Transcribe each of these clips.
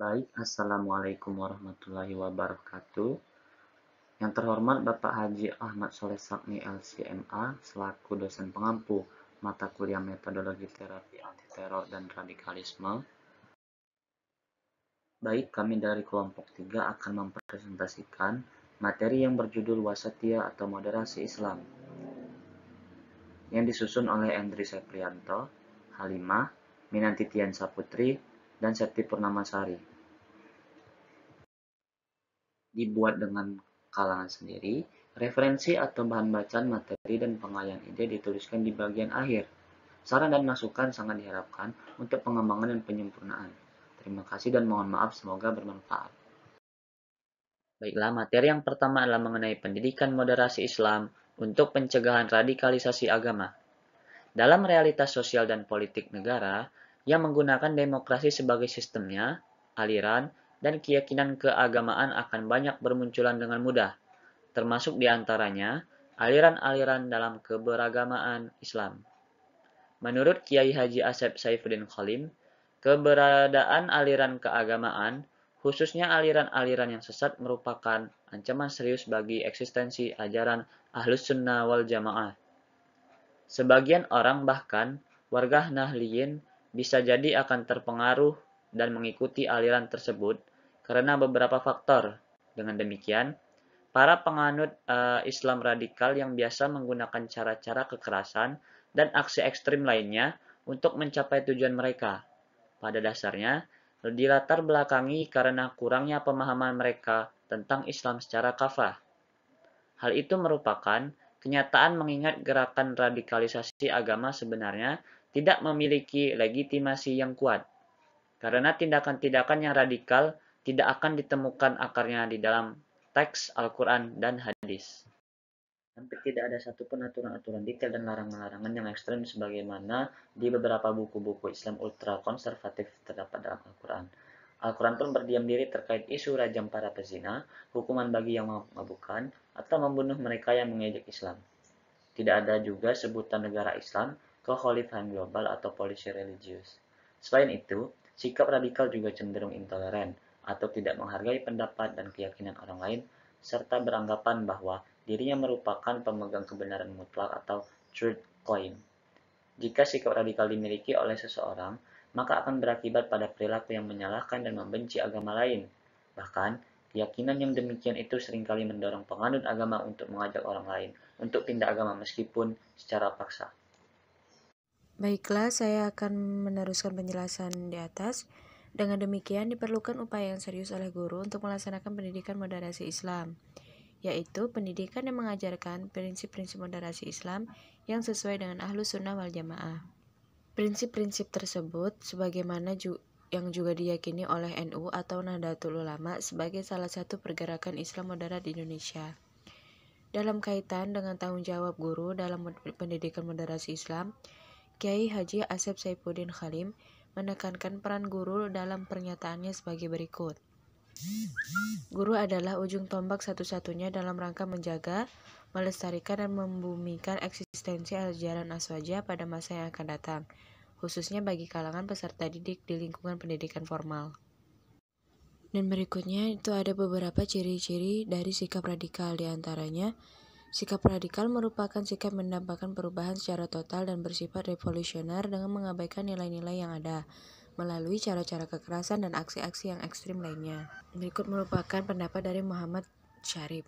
Baik, Assalamualaikum warahmatullahi wabarakatuh. Yang terhormat Bapak Haji Ahmad Soleh Sakni LCMA selaku dosen pengampu mata kuliah metodologi terapi antiteror dan radikalisme. Baik, kami dari kelompok 3 akan mempresentasikan materi yang berjudul Wasatia atau Moderasi Islam yang disusun oleh Endri Seprianto, Halimah, Minanti Tian Saputri, dan Septi Purnamasari dibuat dengan kalangan sendiri, referensi atau bahan bacaan materi dan pengalian ide dituliskan di bagian akhir. Saran dan masukan sangat diharapkan untuk pengembangan dan penyempurnaan. Terima kasih dan mohon maaf semoga bermanfaat. Baiklah, materi yang pertama adalah mengenai pendidikan moderasi Islam untuk pencegahan radikalisasi agama. Dalam realitas sosial dan politik negara yang menggunakan demokrasi sebagai sistemnya, aliran, dan keyakinan keagamaan akan banyak bermunculan dengan mudah, termasuk diantaranya aliran-aliran dalam keberagamaan Islam. Menurut Kiai Haji Asep Saifuddin Khalim, keberadaan aliran keagamaan, khususnya aliran-aliran yang sesat merupakan ancaman serius bagi eksistensi ajaran Ahlus Sunnah wal Jamaah. Sebagian orang bahkan warga Nahliyin bisa jadi akan terpengaruh dan mengikuti aliran tersebut karena beberapa faktor. Dengan demikian, para penganut uh, Islam radikal yang biasa menggunakan cara-cara kekerasan dan aksi ekstrim lainnya untuk mencapai tujuan mereka. Pada dasarnya, dilatar belakangi karena kurangnya pemahaman mereka tentang Islam secara kafah. Hal itu merupakan kenyataan mengingat gerakan radikalisasi agama sebenarnya tidak memiliki legitimasi yang kuat. Karena tindakan-tindakan yang radikal tidak akan ditemukan akarnya di dalam teks Al-Quran dan hadis. Hampir tidak ada satupun aturan-aturan detail dan larangan-larangan yang ekstrem sebagaimana di beberapa buku-buku Islam ultra konservatif terdapat dalam Al-Quran. Al-Quran pun berdiam diri terkait isu rajam para pezina, hukuman bagi yang mabukan, atau membunuh mereka yang mengejek Islam. Tidak ada juga sebutan negara Islam, keholifahan global, atau polisi religius. Selain itu, sikap radikal juga cenderung intoleran, atau tidak menghargai pendapat dan keyakinan orang lain, serta beranggapan bahwa dirinya merupakan pemegang kebenaran mutlak atau truth claim. Jika sikap radikal dimiliki oleh seseorang, maka akan berakibat pada perilaku yang menyalahkan dan membenci agama lain. Bahkan, keyakinan yang demikian itu seringkali mendorong penganut agama untuk mengajak orang lain untuk pindah agama meskipun secara paksa. Baiklah, saya akan meneruskan penjelasan di atas. Dengan demikian, diperlukan upaya yang serius oleh guru untuk melaksanakan pendidikan moderasi Islam, yaitu pendidikan yang mengajarkan prinsip-prinsip moderasi Islam yang sesuai dengan ahlus sunnah wal jamaah. Prinsip-prinsip tersebut, sebagaimana ju yang juga diyakini oleh NU atau Nahdlatul Ulama sebagai salah satu pergerakan Islam moderat di Indonesia. Dalam kaitan dengan tanggung jawab guru dalam pendidikan moderasi Islam, Kiai Haji Asep Saipudin Khalim menekankan peran guru dalam pernyataannya sebagai berikut. Guru adalah ujung tombak satu-satunya dalam rangka menjaga, melestarikan, dan membumikan eksistensi ajaran aswaja pada masa yang akan datang, khususnya bagi kalangan peserta didik di lingkungan pendidikan formal. Dan berikutnya itu ada beberapa ciri-ciri dari sikap radikal diantaranya antaranya Sikap radikal merupakan sikap mendapatkan perubahan secara total dan bersifat revolusioner dengan mengabaikan nilai-nilai yang ada melalui cara-cara kekerasan dan aksi-aksi yang ekstrim lainnya. Berikut merupakan pendapat dari Muhammad Syarif.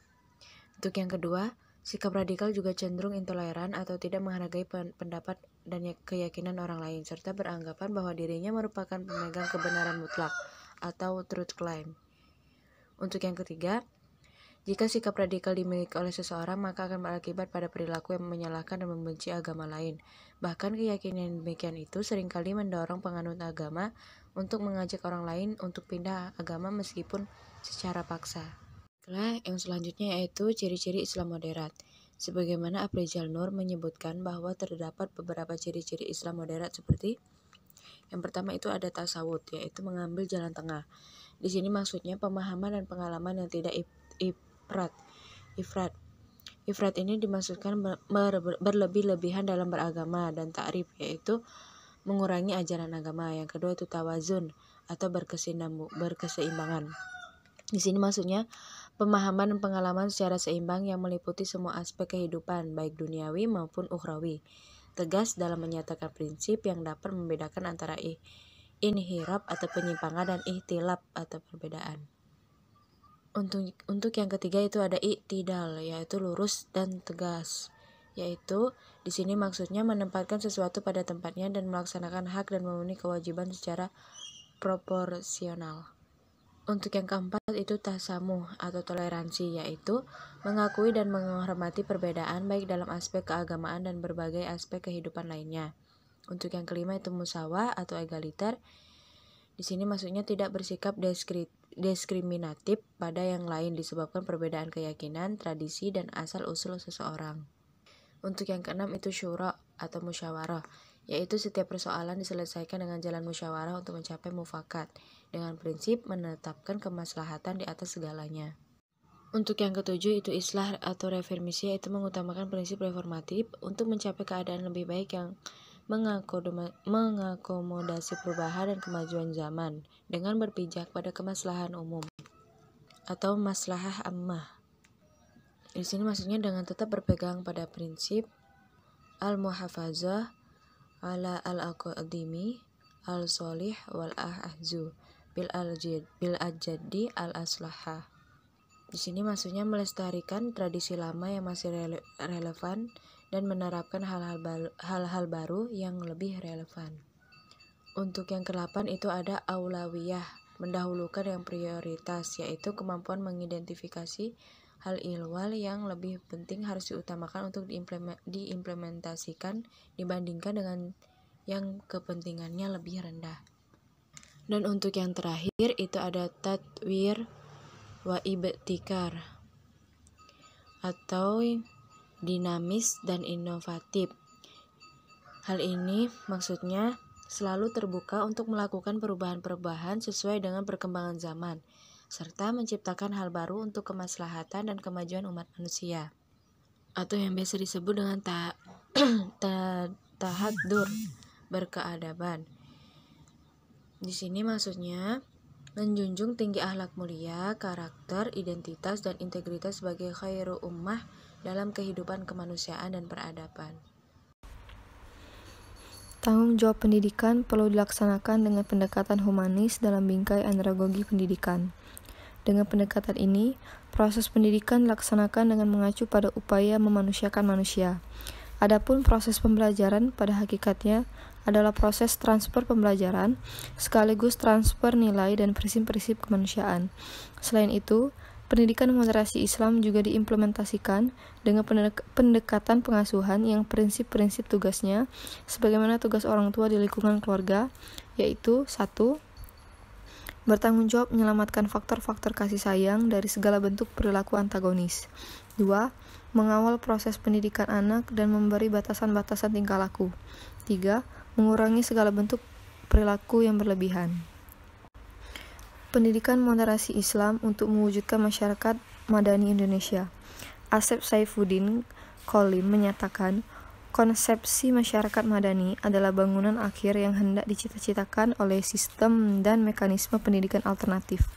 Untuk yang kedua, sikap radikal juga cenderung intoleran atau tidak menghargai pendapat dan ya-, keyakinan orang lain serta beranggapan bahwa dirinya merupakan pemegang kebenaran mutlak atau truth claim. Untuk yang ketiga, jika sikap radikal dimiliki oleh seseorang, maka akan berakibat pada perilaku yang menyalahkan dan membenci agama lain. Bahkan keyakinan demikian itu seringkali mendorong penganut agama untuk mengajak orang lain untuk pindah agama meskipun secara paksa. Itulah yang selanjutnya yaitu ciri-ciri Islam moderat. Sebagaimana Aprijal Nur menyebutkan bahwa terdapat beberapa ciri-ciri Islam moderat seperti yang pertama itu ada tasawuf, yaitu mengambil jalan tengah. Di sini maksudnya pemahaman dan pengalaman yang tidak ip, ifrat. Ifrat. Ifrat ini dimaksudkan berlebih-lebihan dalam beragama dan takrif yaitu mengurangi ajaran agama. Yang kedua itu tawazun atau berkeseimbangan. Di sini maksudnya pemahaman dan pengalaman secara seimbang yang meliputi semua aspek kehidupan baik duniawi maupun ukhrawi. Tegas dalam menyatakan prinsip yang dapat membedakan antara inhirab atau penyimpangan dan ihtilab atau perbedaan untuk untuk yang ketiga itu ada i'tidal yaitu lurus dan tegas yaitu di sini maksudnya menempatkan sesuatu pada tempatnya dan melaksanakan hak dan memenuhi kewajiban secara proporsional. Untuk yang keempat itu tasamu atau toleransi yaitu mengakui dan menghormati perbedaan baik dalam aspek keagamaan dan berbagai aspek kehidupan lainnya. Untuk yang kelima itu musawa atau egaliter. Di sini maksudnya tidak bersikap deskriptif diskriminatif pada yang lain disebabkan perbedaan keyakinan, tradisi, dan asal-usul seseorang. Untuk yang keenam itu syura atau musyawarah, yaitu setiap persoalan diselesaikan dengan jalan musyawarah untuk mencapai mufakat, dengan prinsip menetapkan kemaslahatan di atas segalanya. Untuk yang ketujuh itu islah atau reformisi yaitu mengutamakan prinsip reformatif untuk mencapai keadaan lebih baik yang mengakomodasi perubahan dan kemajuan zaman dengan berpijak pada kemaslahan umum atau maslahah ammah. Di sini maksudnya dengan tetap berpegang pada prinsip al-muhafazah ala al-aqdimi al-solih wal ahzu bil bil ajadi al aslaha. Di sini maksudnya melestarikan tradisi lama yang masih rele relevan dan menerapkan hal-hal baru yang lebih relevan. Untuk yang ke-8 itu ada aulawiyah, mendahulukan yang prioritas yaitu kemampuan mengidentifikasi hal ilwal yang lebih penting harus diutamakan untuk diimplementasikan dibandingkan dengan yang kepentingannya lebih rendah. Dan untuk yang terakhir itu ada tatwir wa ibtikar atau dinamis, dan inovatif. Hal ini maksudnya selalu terbuka untuk melakukan perubahan-perubahan sesuai dengan perkembangan zaman, serta menciptakan hal baru untuk kemaslahatan dan kemajuan umat manusia. Atau yang biasa disebut dengan ta ta dur, berkeadaban. Di sini maksudnya menjunjung tinggi ahlak mulia, karakter, identitas, dan integritas sebagai khairu ummah dalam kehidupan kemanusiaan dan peradaban. Tanggung jawab pendidikan perlu dilaksanakan dengan pendekatan humanis dalam bingkai andragogi pendidikan. Dengan pendekatan ini, proses pendidikan dilaksanakan dengan mengacu pada upaya memanusiakan manusia. Adapun proses pembelajaran pada hakikatnya adalah proses transfer pembelajaran sekaligus transfer nilai dan prinsip-prinsip kemanusiaan. Selain itu, Pendidikan moderasi Islam juga diimplementasikan dengan pendekatan pengasuhan yang prinsip-prinsip tugasnya sebagaimana tugas orang tua di lingkungan keluarga, yaitu satu bertanggung jawab menyelamatkan faktor-faktor kasih sayang dari segala bentuk perilaku antagonis. 2. Mengawal proses pendidikan anak dan memberi batasan-batasan tingkah laku. 3. Mengurangi segala bentuk perilaku yang berlebihan. Pendidikan Moderasi Islam untuk mewujudkan masyarakat madani Indonesia. Asep Saifuddin Kolim menyatakan, konsepsi masyarakat madani adalah bangunan akhir yang hendak dicita-citakan oleh sistem dan mekanisme pendidikan alternatif.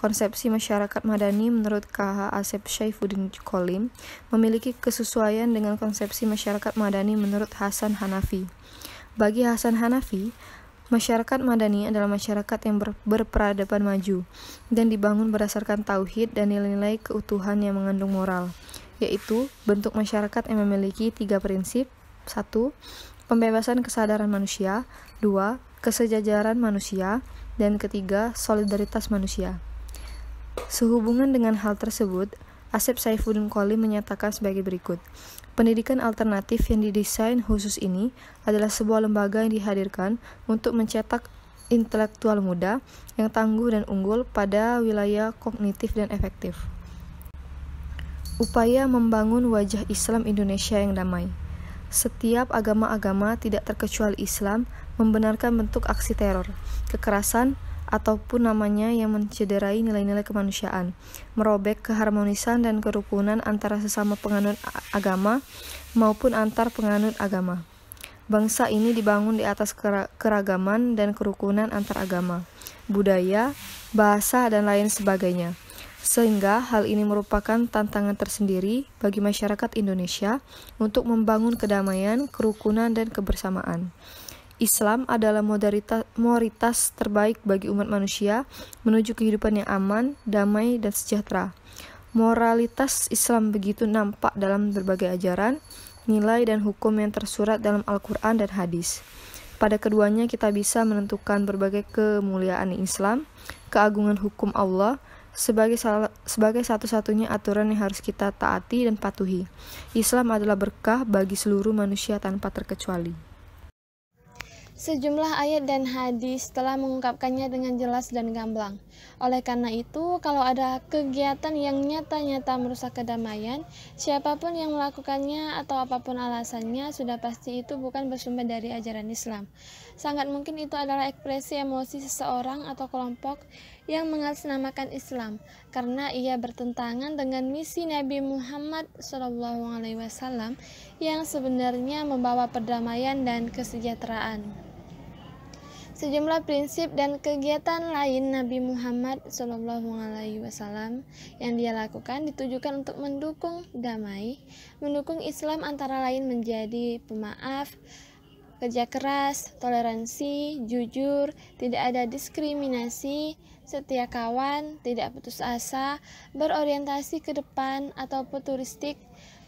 Konsepsi masyarakat madani menurut KH Asep Syaifuddin Kolim memiliki kesesuaian dengan konsepsi masyarakat madani menurut Hasan Hanafi. Bagi Hasan Hanafi, Masyarakat madani adalah masyarakat yang ber berperadaban maju dan dibangun berdasarkan tauhid dan nilai-nilai keutuhan yang mengandung moral, yaitu bentuk masyarakat yang memiliki tiga prinsip: satu, pembebasan kesadaran manusia; dua, kesejajaran manusia; dan ketiga, solidaritas manusia. Sehubungan dengan hal tersebut, Asep Saifuddin Koli menyatakan sebagai berikut. Pendidikan alternatif yang didesain khusus ini adalah sebuah lembaga yang dihadirkan untuk mencetak intelektual muda yang tangguh dan unggul pada wilayah kognitif dan efektif. Upaya membangun wajah Islam Indonesia yang damai. Setiap agama-agama tidak terkecuali Islam membenarkan bentuk aksi teror, kekerasan, ataupun namanya yang mencederai nilai-nilai kemanusiaan, merobek keharmonisan dan kerukunan antara sesama penganut agama maupun antar penganut agama. Bangsa ini dibangun di atas keragaman dan kerukunan antar agama, budaya, bahasa, dan lain sebagainya. Sehingga hal ini merupakan tantangan tersendiri bagi masyarakat Indonesia untuk membangun kedamaian, kerukunan, dan kebersamaan. Islam adalah modalitas, terbaik bagi umat manusia menuju kehidupan yang aman, damai, dan sejahtera. Moralitas Islam begitu nampak dalam berbagai ajaran, nilai, dan hukum yang tersurat dalam Al-Quran dan hadis. Pada keduanya kita bisa menentukan berbagai kemuliaan Islam, keagungan hukum Allah, sebagai sebagai satu-satunya aturan yang harus kita taati dan patuhi. Islam adalah berkah bagi seluruh manusia tanpa terkecuali. Sejumlah ayat dan hadis telah mengungkapkannya dengan jelas dan gamblang. Oleh karena itu, kalau ada kegiatan yang nyata-nyata merusak kedamaian, siapapun yang melakukannya atau apapun alasannya, sudah pasti itu bukan bersumber dari ajaran Islam. Sangat mungkin itu adalah ekspresi emosi seseorang atau kelompok yang mengatasnamakan Islam, karena ia bertentangan dengan misi Nabi Muhammad SAW yang sebenarnya membawa perdamaian dan kesejahteraan. Sejumlah prinsip dan kegiatan lain Nabi Muhammad SAW yang dia lakukan ditujukan untuk mendukung damai, mendukung Islam antara lain menjadi pemaaf, kerja keras, toleransi, jujur, tidak ada diskriminasi, setia kawan, tidak putus asa, berorientasi ke depan atau futuristik,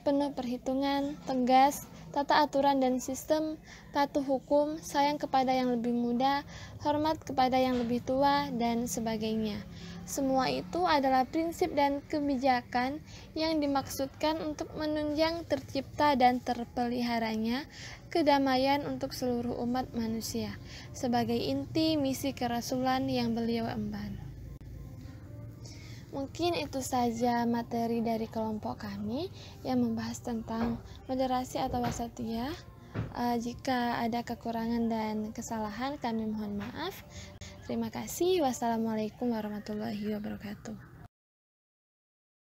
penuh perhitungan, tegas, tata aturan dan sistem, patuh hukum, sayang kepada yang lebih muda, hormat kepada yang lebih tua, dan sebagainya. Semua itu adalah prinsip dan kebijakan yang dimaksudkan untuk menunjang tercipta dan terpeliharanya kedamaian untuk seluruh umat manusia sebagai inti misi kerasulan yang beliau emban. Mungkin itu saja materi dari kelompok kami yang membahas tentang moderasi atau wasatiyah. Uh, jika ada kekurangan dan kesalahan, kami mohon maaf. Terima kasih. Wassalamualaikum warahmatullahi wabarakatuh.